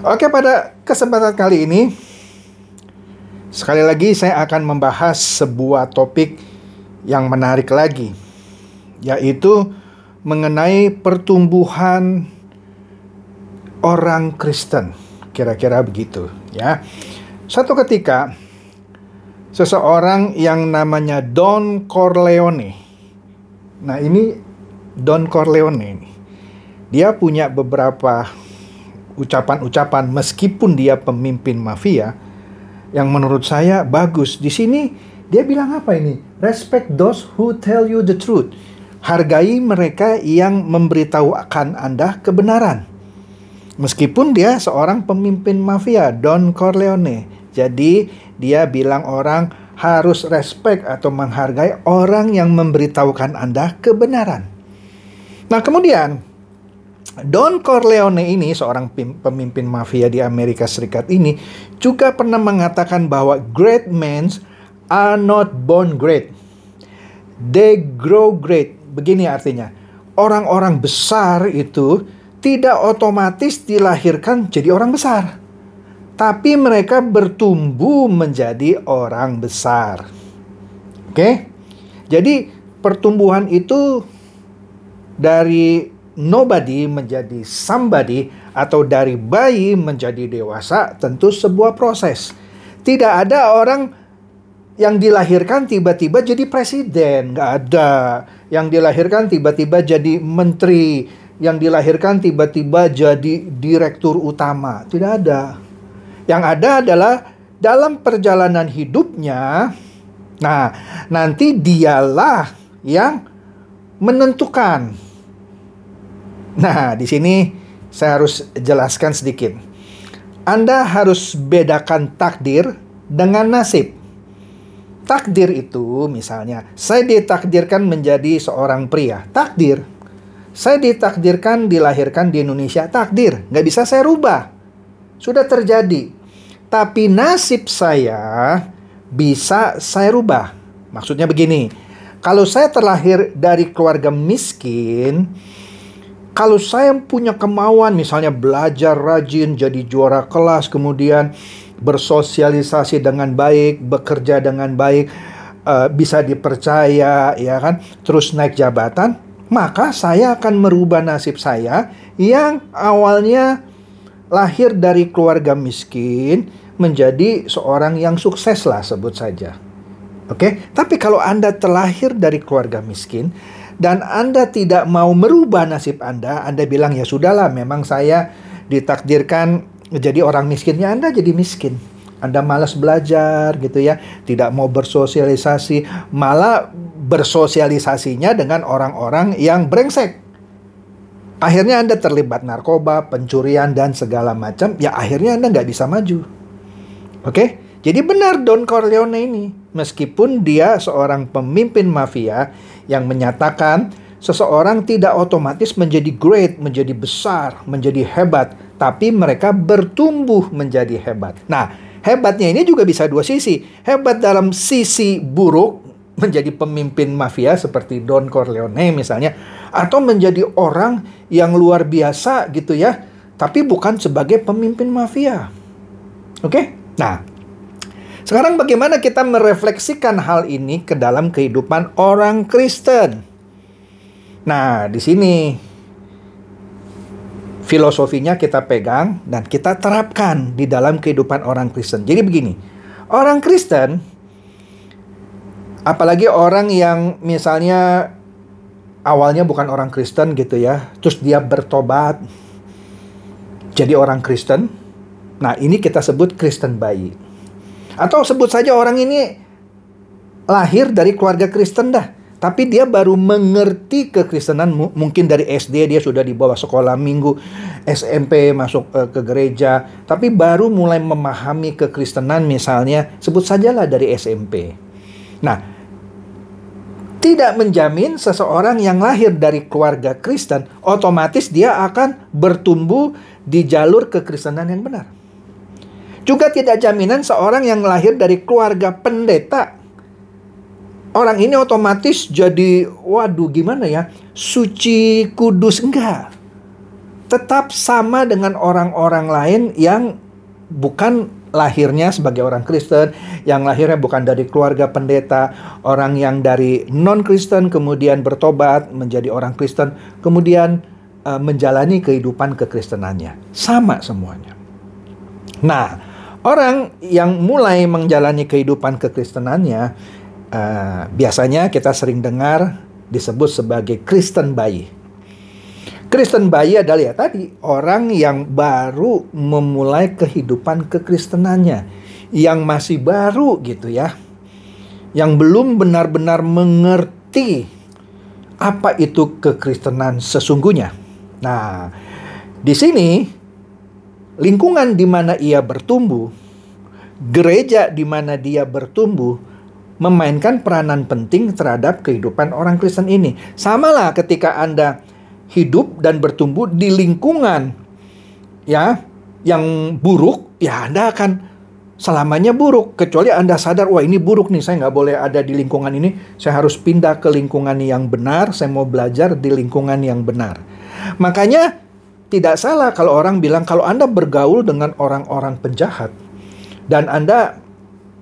Oke, pada kesempatan kali ini sekali lagi saya akan membahas sebuah topik yang menarik lagi yaitu mengenai pertumbuhan orang Kristen. Kira-kira begitu, ya. satu ketika seseorang yang namanya Don Corleone. Nah, ini Don Corleone ini. Dia punya beberapa ucapan-ucapan meskipun dia pemimpin mafia yang menurut saya bagus. Di sini dia bilang apa ini? Respect those who tell you the truth. Hargai mereka yang memberitahukan Anda kebenaran. Meskipun dia seorang pemimpin mafia, Don Corleone. Jadi dia bilang orang harus respect atau menghargai orang yang memberitahukan Anda kebenaran. Nah, kemudian Don Corleone ini seorang pemimpin mafia di Amerika Serikat ini juga pernah mengatakan bahwa great men are not born great. They grow great. Begini artinya. Orang-orang besar itu tidak otomatis dilahirkan jadi orang besar. Tapi mereka bertumbuh menjadi orang besar. Oke? Jadi pertumbuhan itu dari nobody menjadi somebody atau dari bayi menjadi dewasa tentu sebuah proses. Tidak ada orang yang dilahirkan tiba-tiba jadi presiden, nggak ada. Yang dilahirkan tiba-tiba jadi menteri, yang dilahirkan tiba-tiba jadi direktur utama, tidak ada. Yang ada adalah dalam perjalanan hidupnya, nah nanti dialah yang menentukan Nah, di sini saya harus jelaskan sedikit. Anda harus bedakan takdir dengan nasib. Takdir itu misalnya, saya ditakdirkan menjadi seorang pria. Takdir. Saya ditakdirkan dilahirkan di Indonesia. Takdir. Nggak bisa saya rubah. Sudah terjadi. Tapi nasib saya bisa saya rubah. Maksudnya begini, kalau saya terlahir dari keluarga miskin, kalau saya punya kemauan misalnya belajar rajin jadi juara kelas kemudian bersosialisasi dengan baik, bekerja dengan baik, uh, bisa dipercaya ya kan, terus naik jabatan, maka saya akan merubah nasib saya yang awalnya lahir dari keluarga miskin menjadi seorang yang sukses lah sebut saja. Oke, okay? tapi kalau Anda terlahir dari keluarga miskin, dan Anda tidak mau merubah nasib Anda, Anda bilang ya sudahlah memang saya ditakdirkan jadi orang miskinnya Anda jadi miskin. Anda malas belajar gitu ya, tidak mau bersosialisasi, malah bersosialisasinya dengan orang-orang yang brengsek. Akhirnya Anda terlibat narkoba, pencurian, dan segala macam. Ya akhirnya Anda nggak bisa maju. Oke? Okay? Jadi benar Don Corleone ini, meskipun dia seorang pemimpin mafia yang menyatakan seseorang tidak otomatis menjadi great, menjadi besar, menjadi hebat, tapi mereka bertumbuh menjadi hebat. Nah, hebatnya ini juga bisa dua sisi. Hebat dalam sisi buruk menjadi pemimpin mafia seperti Don Corleone misalnya atau menjadi orang yang luar biasa gitu ya, tapi bukan sebagai pemimpin mafia. Oke? Okay? Nah, sekarang bagaimana kita merefleksikan hal ini ke dalam kehidupan orang Kristen? Nah, di sini filosofinya kita pegang dan kita terapkan di dalam kehidupan orang Kristen. Jadi begini, orang Kristen apalagi orang yang misalnya awalnya bukan orang Kristen gitu ya, terus dia bertobat jadi orang Kristen. Nah, ini kita sebut Kristen bayi. Atau sebut saja orang ini lahir dari keluarga Kristen dah. Tapi dia baru mengerti kekristenan mungkin dari SD dia sudah dibawa sekolah minggu, SMP masuk uh, ke gereja, tapi baru mulai memahami kekristenan misalnya sebut sajalah dari SMP. Nah, tidak menjamin seseorang yang lahir dari keluarga Kristen otomatis dia akan bertumbuh di jalur kekristenan yang benar. Juga tidak jaminan seorang yang lahir dari keluarga pendeta orang ini otomatis jadi waduh gimana ya suci kudus enggak tetap sama dengan orang-orang lain yang bukan lahirnya sebagai orang Kristen yang lahirnya bukan dari keluarga pendeta orang yang dari non Kristen kemudian bertobat menjadi orang Kristen kemudian uh, menjalani kehidupan kekristenannya sama semuanya nah Orang yang mulai menjalani kehidupan kekristenannya uh, biasanya kita sering dengar disebut sebagai Kristen bayi. Kristen bayi adalah ya tadi orang yang baru memulai kehidupan kekristenannya, yang masih baru gitu ya. Yang belum benar-benar mengerti apa itu kekristenan sesungguhnya. Nah, di sini lingkungan di mana ia bertumbuh, gereja di mana dia bertumbuh, memainkan peranan penting terhadap kehidupan orang Kristen ini. Samalah ketika Anda hidup dan bertumbuh di lingkungan ya yang buruk, ya Anda akan selamanya buruk kecuali Anda sadar wah ini buruk nih saya nggak boleh ada di lingkungan ini saya harus pindah ke lingkungan yang benar saya mau belajar di lingkungan yang benar makanya tidak salah kalau orang bilang kalau Anda bergaul dengan orang-orang penjahat dan Anda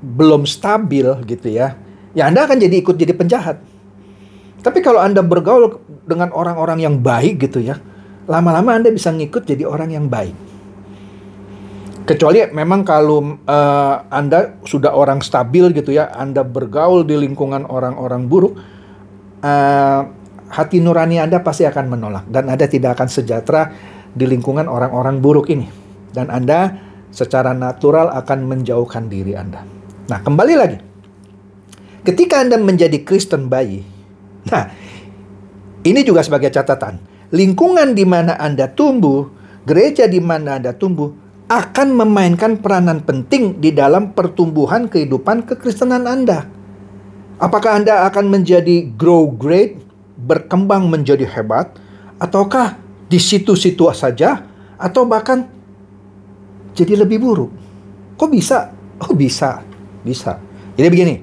belum stabil gitu ya, ya Anda akan jadi ikut jadi penjahat. Tapi kalau Anda bergaul dengan orang-orang yang baik gitu ya, lama-lama Anda bisa ngikut jadi orang yang baik. Kecuali memang kalau uh, Anda sudah orang stabil gitu ya, Anda bergaul di lingkungan orang-orang buruk, uh, hati nurani Anda pasti akan menolak dan Anda tidak akan sejahtera di lingkungan orang-orang buruk ini. Dan Anda secara natural akan menjauhkan diri Anda. Nah, kembali lagi. Ketika Anda menjadi Kristen bayi, nah, ini juga sebagai catatan. Lingkungan di mana Anda tumbuh, gereja di mana Anda tumbuh, akan memainkan peranan penting di dalam pertumbuhan kehidupan kekristenan Anda. Apakah Anda akan menjadi grow great, berkembang menjadi hebat, ataukah di situ-situ saja atau bahkan jadi lebih buruk. Kok bisa? Oh bisa, bisa. Jadi begini,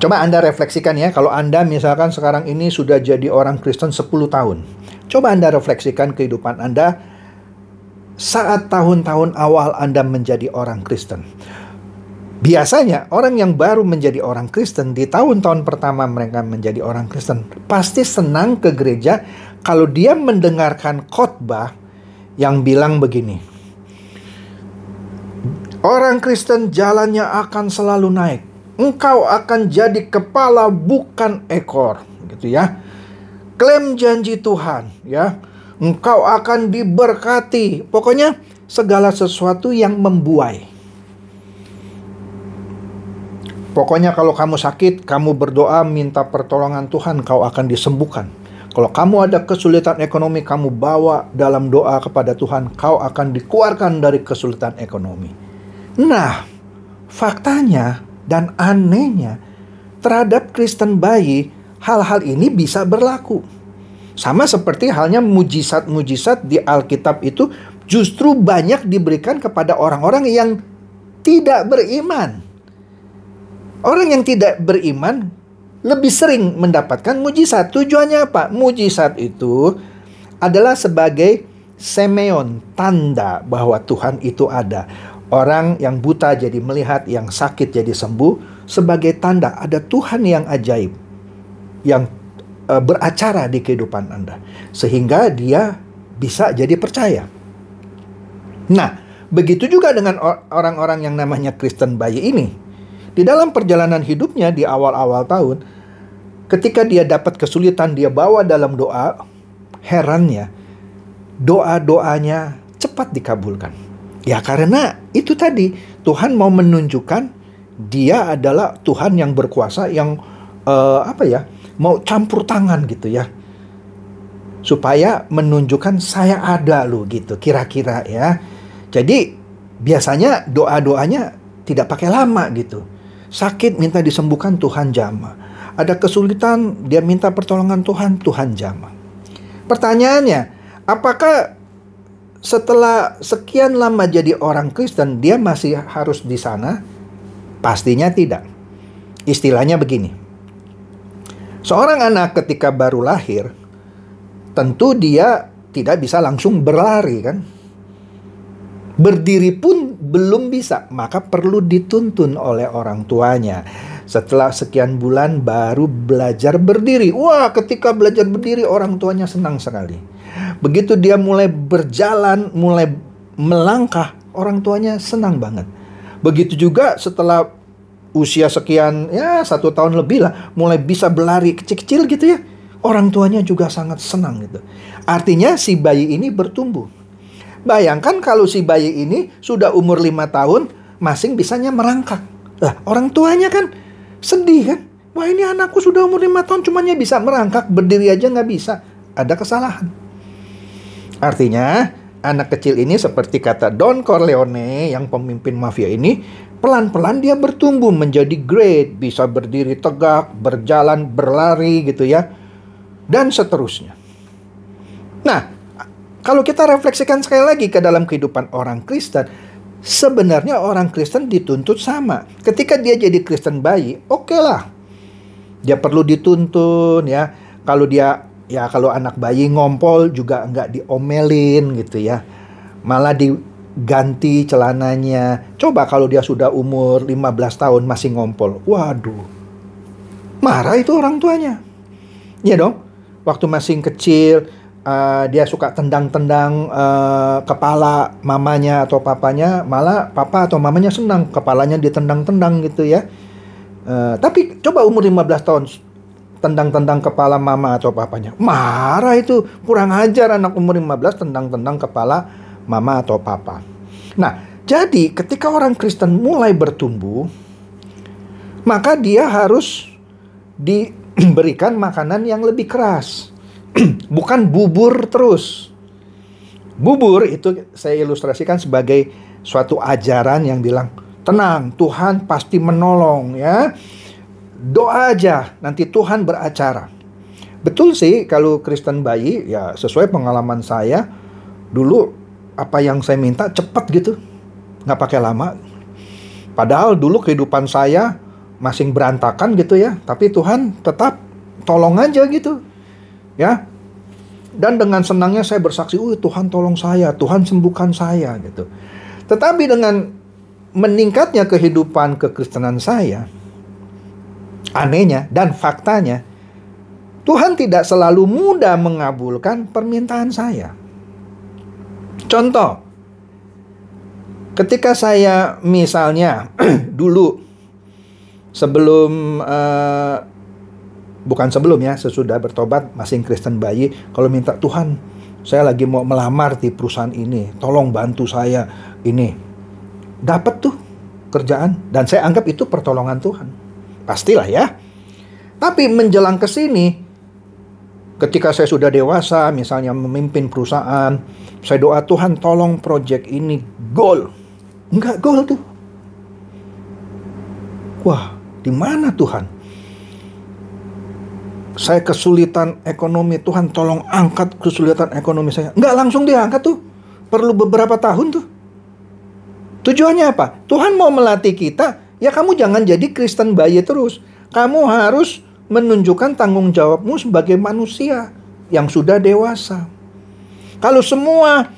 coba Anda refleksikan ya, kalau Anda misalkan sekarang ini sudah jadi orang Kristen 10 tahun. Coba Anda refleksikan kehidupan Anda saat tahun-tahun awal Anda menjadi orang Kristen Biasanya orang yang baru menjadi orang Kristen di tahun-tahun pertama mereka menjadi orang Kristen pasti senang ke gereja kalau dia mendengarkan khotbah yang bilang begini. Orang Kristen jalannya akan selalu naik. Engkau akan jadi kepala bukan ekor, gitu ya. Klaim janji Tuhan, ya. Engkau akan diberkati. Pokoknya segala sesuatu yang membuai Pokoknya kalau kamu sakit, kamu berdoa minta pertolongan Tuhan, kau akan disembuhkan. Kalau kamu ada kesulitan ekonomi, kamu bawa dalam doa kepada Tuhan, kau akan dikeluarkan dari kesulitan ekonomi. Nah, faktanya dan anehnya terhadap Kristen bayi, hal-hal ini bisa berlaku. Sama seperti halnya mujizat-mujizat di Alkitab itu justru banyak diberikan kepada orang-orang yang tidak beriman. Orang yang tidak beriman lebih sering mendapatkan mujizat. Tujuannya apa? Mujizat itu adalah sebagai semeon, tanda bahwa Tuhan itu ada. Orang yang buta jadi melihat, yang sakit jadi sembuh, sebagai tanda ada Tuhan yang ajaib yang e, beracara di kehidupan Anda sehingga dia bisa jadi percaya. Nah, begitu juga dengan orang-orang yang namanya Kristen bayi ini di dalam perjalanan hidupnya di awal-awal tahun, ketika dia dapat kesulitan, dia bawa dalam doa, herannya, doa-doanya cepat dikabulkan. Ya karena itu tadi, Tuhan mau menunjukkan dia adalah Tuhan yang berkuasa yang uh, apa ya mau campur tangan gitu ya supaya menunjukkan saya ada loh gitu kira-kira ya jadi biasanya doa doanya tidak pakai lama gitu Sakit minta disembuhkan Tuhan Jama Ada kesulitan dia minta pertolongan Tuhan, Tuhan Jama Pertanyaannya, apakah setelah sekian lama jadi orang Kristen dia masih harus di sana? Pastinya tidak. Istilahnya begini. Seorang anak ketika baru lahir tentu dia tidak bisa langsung berlari kan Berdiri pun belum bisa, maka perlu dituntun oleh orang tuanya. Setelah sekian bulan baru belajar berdiri. Wah, ketika belajar berdiri orang tuanya senang sekali. Begitu dia mulai berjalan, mulai melangkah, orang tuanya senang banget. Begitu juga setelah usia sekian, ya satu tahun lebih lah, mulai bisa berlari kecil-kecil gitu ya. Orang tuanya juga sangat senang gitu. Artinya si bayi ini bertumbuh Bayangkan kalau si bayi ini sudah umur 5 tahun, masing bisanya merangkak. Lah, orang tuanya kan sedih kan? Wah ini anakku sudah umur 5 tahun cumannya bisa merangkak, berdiri aja nggak bisa. Ada kesalahan. Artinya, anak kecil ini seperti kata Don Corleone yang pemimpin mafia ini, pelan-pelan dia bertumbuh menjadi great, bisa berdiri tegak, berjalan, berlari gitu ya, dan seterusnya. Nah, kalau kita refleksikan sekali lagi ke dalam kehidupan orang Kristen, sebenarnya orang Kristen dituntut sama. Ketika dia jadi Kristen bayi, oke okay lah. Dia perlu dituntun ya. Kalau dia ya kalau anak bayi ngompol juga nggak diomelin gitu ya. Malah diganti celananya. Coba kalau dia sudah umur 15 tahun masih ngompol. Waduh. Marah itu orang tuanya. Iya dong. Waktu masih kecil, Eh, dia suka tendang-tendang uh, kepala mamanya atau papanya, malah papa atau mamanya senang kepalanya ditendang-tendang gitu ya. Uh, tapi coba umur 15 tahun tendang-tendang kepala mama atau papanya. Marah itu, kurang ajar anak umur 15 tendang-tendang kepala mama atau papa. Nah, jadi ketika orang Kristen mulai bertumbuh, maka dia harus diberikan makanan yang lebih keras bukan bubur terus. Bubur itu saya ilustrasikan sebagai suatu ajaran yang bilang, tenang, Tuhan pasti menolong ya. Doa aja, nanti Tuhan beracara. Betul sih kalau Kristen bayi, ya sesuai pengalaman saya, dulu apa yang saya minta cepat gitu. Nggak pakai lama. Padahal dulu kehidupan saya masing berantakan gitu ya. Tapi Tuhan tetap tolong aja gitu ya dan dengan senangnya saya bersaksi, "Uh, Tuhan tolong saya, Tuhan sembuhkan saya." gitu. Tetapi dengan meningkatnya kehidupan kekristenan saya, anehnya dan faktanya Tuhan tidak selalu mudah mengabulkan permintaan saya. Contoh, ketika saya misalnya dulu sebelum uh, bukan sebelum ya, sesudah bertobat masing Kristen bayi, kalau minta Tuhan, saya lagi mau melamar di perusahaan ini, tolong bantu saya ini. Dapat tuh kerjaan dan saya anggap itu pertolongan Tuhan. Pastilah ya. Tapi menjelang ke sini ketika saya sudah dewasa, misalnya memimpin perusahaan, saya doa Tuhan tolong project ini goal. Enggak goal tuh. Wah, di mana Tuhan? saya kesulitan ekonomi Tuhan tolong angkat kesulitan ekonomi saya Enggak langsung diangkat tuh perlu beberapa tahun tuh tujuannya apa Tuhan mau melatih kita ya kamu jangan jadi Kristen bayi terus kamu harus menunjukkan tanggung jawabmu sebagai manusia yang sudah dewasa kalau semua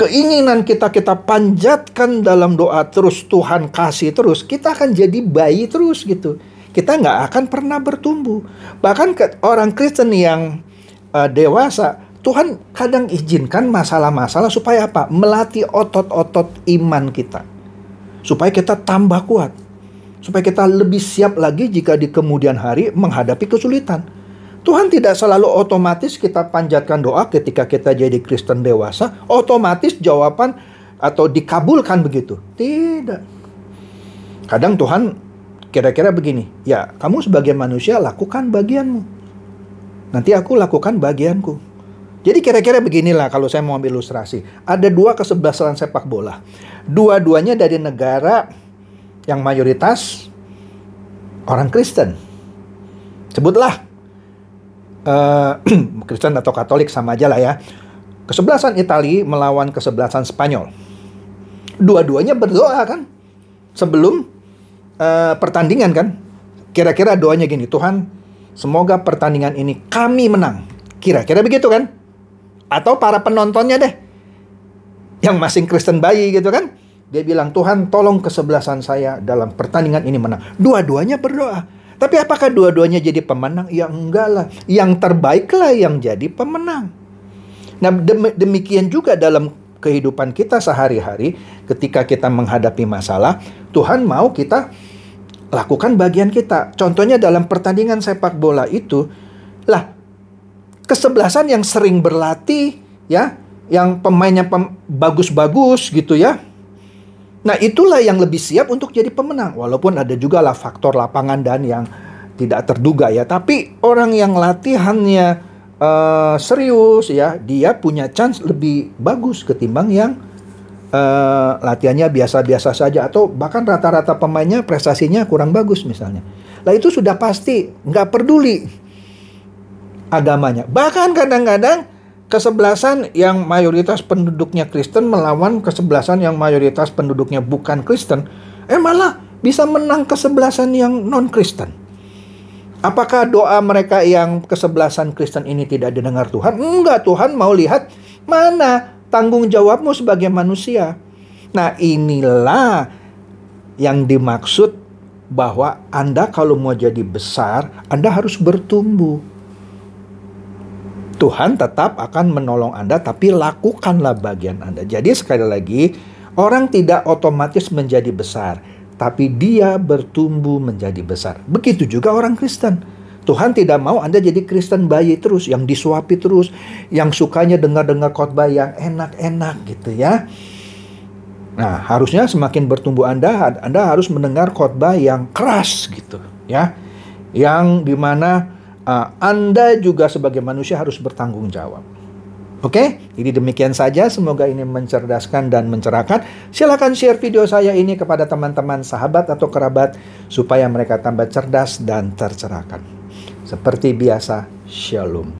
keinginan kita kita panjatkan dalam doa terus Tuhan kasih terus kita akan jadi bayi terus gitu kita nggak akan pernah bertumbuh. Bahkan ke orang Kristen yang uh, dewasa, Tuhan kadang izinkan masalah-masalah supaya apa? Melatih otot-otot iman kita. Supaya kita tambah kuat. Supaya kita lebih siap lagi jika di kemudian hari menghadapi kesulitan. Tuhan tidak selalu otomatis kita panjatkan doa ketika kita jadi Kristen dewasa, otomatis jawaban atau dikabulkan begitu. Tidak. Kadang Tuhan Kira-kira begini, ya kamu sebagai manusia lakukan bagianmu. Nanti aku lakukan bagianku. Jadi kira-kira beginilah kalau saya mau ambil ilustrasi. Ada dua kesebelasan sepak bola. Dua-duanya dari negara yang mayoritas orang Kristen. Sebutlah uh, Kristen atau Katolik sama aja lah ya. Kesebelasan Italia melawan kesebelasan Spanyol. Dua-duanya berdoa kan sebelum Eh, pertandingan kan. Kira-kira doanya gini, Tuhan, semoga pertandingan ini kami menang. Kira-kira begitu kan? Atau para penontonnya deh. Yang masing Kristen bayi gitu kan. Dia bilang, Tuhan tolong kesebelasan saya dalam pertandingan ini menang. Dua-duanya berdoa. Tapi apakah dua-duanya jadi pemenang? Ya enggak lah. Yang terbaiklah yang jadi pemenang. Nah demikian juga dalam kehidupan kita sehari-hari, ketika kita menghadapi masalah, Tuhan mau kita lakukan bagian kita. Contohnya dalam pertandingan sepak bola itu, lah kesebelasan yang sering berlatih ya, yang pemainnya pem bagus-bagus gitu ya. Nah, itulah yang lebih siap untuk jadi pemenang. Walaupun ada juga lah faktor lapangan dan yang tidak terduga ya, tapi orang yang latihannya uh, serius ya dia punya chance lebih bagus ketimbang yang uh, latihannya biasa-biasa saja atau bahkan rata-rata pemainnya prestasinya kurang bagus misalnya lah itu sudah pasti nggak peduli agamanya bahkan kadang-kadang kesebelasan yang mayoritas penduduknya Kristen melawan kesebelasan yang mayoritas penduduknya bukan Kristen eh malah bisa menang kesebelasan yang non Kristen Apakah doa mereka yang kesebelasan Kristen ini tidak didengar Tuhan? Enggak, Tuhan mau lihat mana tanggung jawabmu sebagai manusia. Nah, inilah yang dimaksud bahwa Anda kalau mau jadi besar, Anda harus bertumbuh. Tuhan tetap akan menolong Anda, tapi lakukanlah bagian Anda. Jadi, sekali lagi, orang tidak otomatis menjadi besar tapi dia bertumbuh menjadi besar. Begitu juga orang Kristen. Tuhan tidak mau Anda jadi Kristen bayi terus, yang disuapi terus, yang sukanya dengar-dengar khotbah yang enak-enak gitu ya. Nah, harusnya semakin bertumbuh Anda, Anda harus mendengar khotbah yang keras gitu ya. Yang dimana uh, ah, Anda juga sebagai manusia harus bertanggung jawab. Oke, jadi demikian saja. Semoga ini mencerdaskan dan mencerahkan. Silahkan share video saya ini kepada teman-teman, sahabat, atau kerabat supaya mereka tambah cerdas dan tercerahkan. Seperti biasa, shalom.